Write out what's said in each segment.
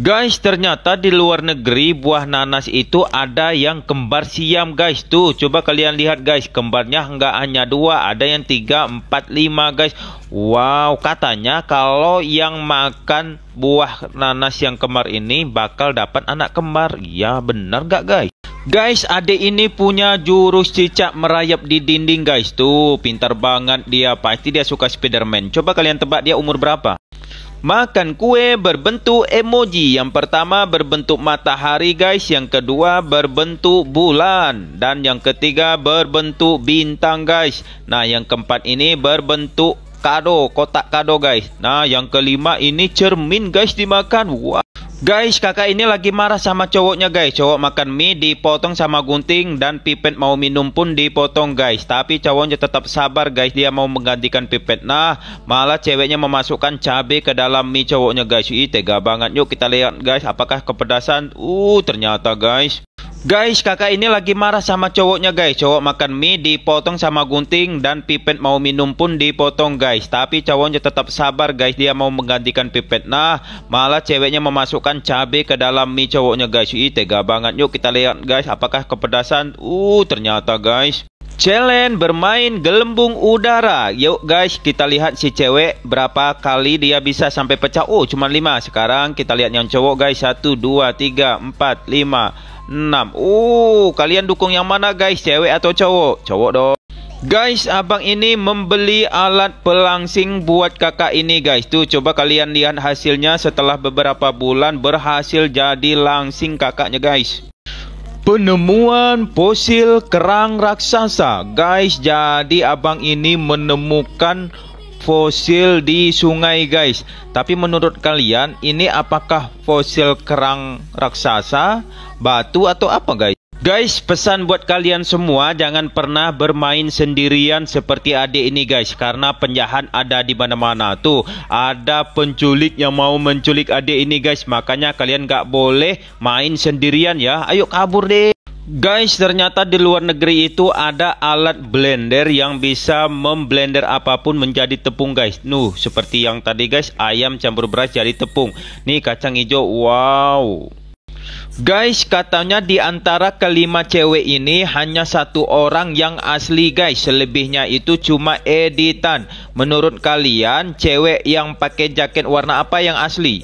Guys, ternyata di luar negeri buah nanas itu ada yang kembar siam, guys. Tuh, coba kalian lihat, guys. Kembarnya nggak hanya dua, ada yang tiga, empat, lima, guys. Wow, katanya kalau yang makan buah nanas yang kembar ini bakal dapat anak kembar. Ya, benar nggak, guys? Guys, adik ini punya jurus cicak merayap di dinding, guys. Tuh, pintar banget dia. Pasti dia suka Spiderman. Coba kalian tebak dia umur berapa? Makan kue berbentuk emoji. Yang pertama berbentuk matahari, guys. Yang kedua berbentuk bulan dan yang ketiga berbentuk bintang, guys. Nah, yang keempat ini berbentuk kado, kotak kado guys. Nah, yang kelima ini cermin guys dimakan. Wah. Guys, kakak ini lagi marah sama cowoknya guys. Cowok makan mie dipotong sama gunting dan pipet mau minum pun dipotong guys. Tapi cowoknya tetap sabar guys, dia mau menggantikan pipet. Nah, malah ceweknya memasukkan cabe ke dalam mie cowoknya guys. Ih, tega banget. Yuk kita lihat guys, apakah kepedasan? Uh, ternyata guys. Guys, kakak ini lagi marah sama cowoknya guys. Cowok makan mie dipotong sama gunting dan pipet mau minum pun dipotong guys. Tapi cowoknya tetap sabar guys. Dia mau menggantikan pipet. Nah, malah ceweknya memasukkan cabai ke dalam mie cowoknya guys. Ih, tega banget. Yuk kita lihat guys apakah kepedasan. Uh, ternyata guys. Challenge bermain gelembung udara. Yuk guys, kita lihat si cewek berapa kali dia bisa sampai pecah. Oh, cuma 5. Sekarang kita lihat yang cowok guys. 1 2 3 4 5 6. Uh, kalian dukung yang mana guys? Cewek atau cowok? Cowok dong. Guys, abang ini membeli alat pelangsing buat kakak ini guys. Tuh coba kalian lihat hasilnya setelah beberapa bulan berhasil jadi langsing kakaknya guys. Penemuan fosil kerang raksasa. Guys, jadi abang ini menemukan fosil di sungai guys Tapi menurut kalian ini apakah fosil kerang raksasa, batu atau apa guys? Guys, pesan buat kalian semua jangan pernah bermain sendirian seperti adik ini guys karena penjahat ada di mana-mana. Tuh, ada penculik yang mau menculik adik ini guys. Makanya kalian gak boleh main sendirian ya. Ayo kabur deh. Guys, ternyata di luar negeri itu ada alat blender yang bisa memblender apapun menjadi tepung, guys. Nuh, seperti yang tadi, guys, ayam campur beras jadi tepung. Nih kacang hijau, wow. Guys, katanya di antara kelima cewek ini hanya satu orang yang asli guys. Selebihnya itu cuma editan. Menurut kalian, cewek yang pakai jaket warna apa yang asli?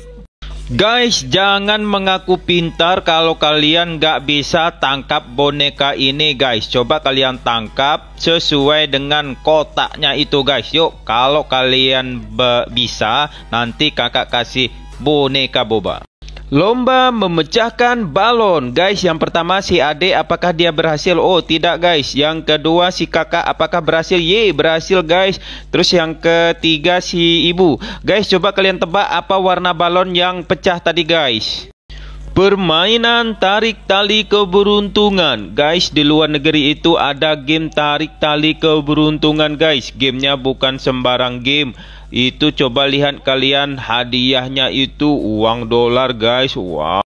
Guys, jangan mengaku pintar kalau kalian nggak bisa tangkap boneka ini guys. Coba kalian tangkap sesuai dengan kotaknya itu guys. Yuk, kalau kalian bisa, nanti kakak kasih boneka boba. Lomba memecahkan balon Guys yang pertama si adik apakah dia berhasil Oh tidak guys Yang kedua si kakak apakah berhasil Ye berhasil guys Terus yang ketiga si ibu Guys coba kalian tebak apa warna balon yang pecah tadi guys Permainan tarik tali keberuntungan Guys di luar negeri itu ada game tarik tali keberuntungan guys Gamenya bukan sembarang game Itu coba lihat kalian hadiahnya itu uang dolar guys Wow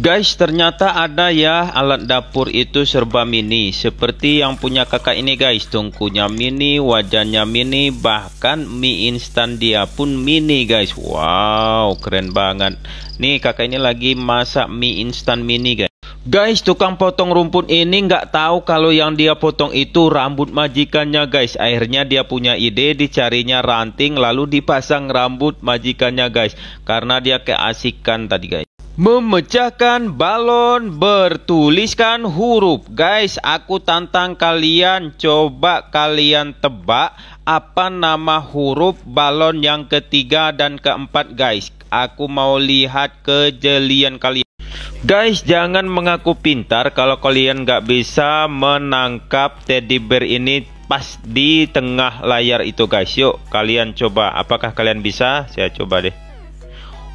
Guys, ternyata ada ya alat dapur itu serba mini. Seperti yang punya kakak ini guys, tungkunya mini, wajannya mini, bahkan mie instan dia pun mini guys. Wow, keren banget. Nih kakak ini lagi masak mie instan mini guys. Guys, tukang potong rumput ini nggak tahu kalau yang dia potong itu rambut majikannya guys. Akhirnya dia punya ide dicarinya ranting lalu dipasang rambut majikannya guys. Karena dia keasikan tadi guys. Memecahkan balon bertuliskan huruf Guys aku tantang kalian Coba kalian tebak Apa nama huruf balon yang ketiga dan keempat guys Aku mau lihat kejelian kalian Guys jangan mengaku pintar Kalau kalian nggak bisa menangkap teddy bear ini Pas di tengah layar itu guys Yuk kalian coba Apakah kalian bisa? Saya coba deh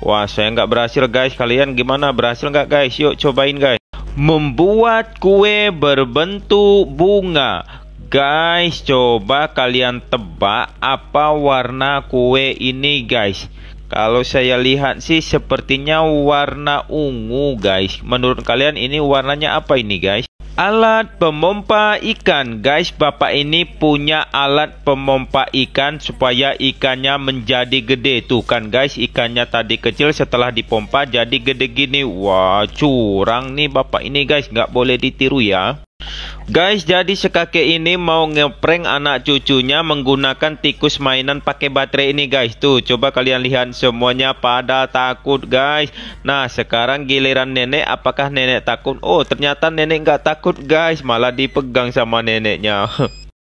Wah saya nggak berhasil guys Kalian gimana berhasil nggak guys Yuk cobain guys Membuat kue berbentuk bunga Guys coba kalian tebak apa warna kue ini guys Kalau saya lihat sih sepertinya warna ungu guys Menurut kalian ini warnanya apa ini guys alat pemompa ikan guys bapak ini punya alat pemompa ikan supaya ikannya menjadi gede tuh kan guys ikannya tadi kecil setelah dipompa jadi gede gini wah curang nih bapak ini guys nggak boleh ditiru ya Guys, jadi si kakek ini mau ngeprank anak cucunya menggunakan tikus mainan pakai baterai ini guys. Tuh, coba kalian lihat semuanya pada takut guys. Nah, sekarang giliran nenek. Apakah nenek takut? Oh, ternyata nenek nggak takut guys. Malah dipegang sama neneknya.